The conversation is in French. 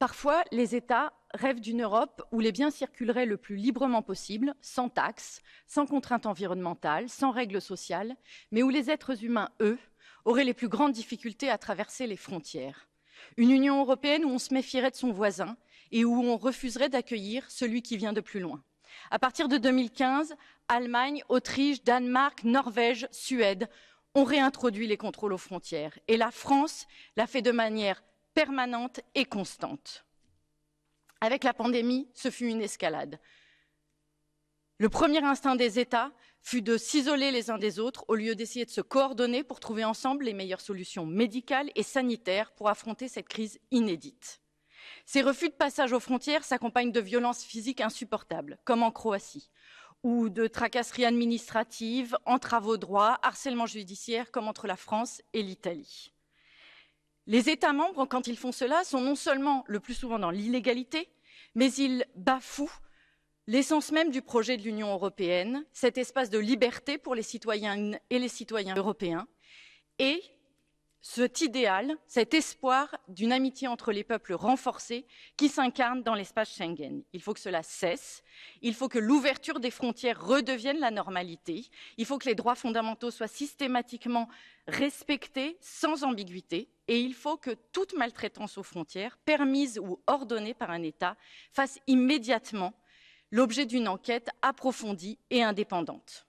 Parfois, les États rêvent d'une Europe où les biens circuleraient le plus librement possible, sans taxes, sans contraintes environnementales, sans règles sociales, mais où les êtres humains, eux, auraient les plus grandes difficultés à traverser les frontières. Une Union européenne où on se méfierait de son voisin et où on refuserait d'accueillir celui qui vient de plus loin. À partir de 2015, Allemagne, Autriche, Danemark, Norvège, Suède ont réintroduit les contrôles aux frontières. Et la France l'a fait de manière permanente et constante. Avec la pandémie, ce fut une escalade. Le premier instinct des États fut de s'isoler les uns des autres au lieu d'essayer de se coordonner pour trouver ensemble les meilleures solutions médicales et sanitaires pour affronter cette crise inédite. Ces refus de passage aux frontières s'accompagnent de violences physiques insupportables, comme en Croatie, ou de tracasseries administratives, entraves aux droits, harcèlement judiciaire, comme entre la France et l'Italie. Les États membres, quand ils font cela, sont non seulement le plus souvent dans l'illégalité, mais ils bafouent l'essence même du projet de l'Union européenne, cet espace de liberté pour les citoyennes et les citoyens européens, et cet idéal, cet espoir d'une amitié entre les peuples renforcée qui s'incarne dans l'espace Schengen. Il faut que cela cesse, il faut que l'ouverture des frontières redevienne la normalité, il faut que les droits fondamentaux soient systématiquement respectés sans ambiguïté et il faut que toute maltraitance aux frontières, permise ou ordonnée par un État, fasse immédiatement l'objet d'une enquête approfondie et indépendante.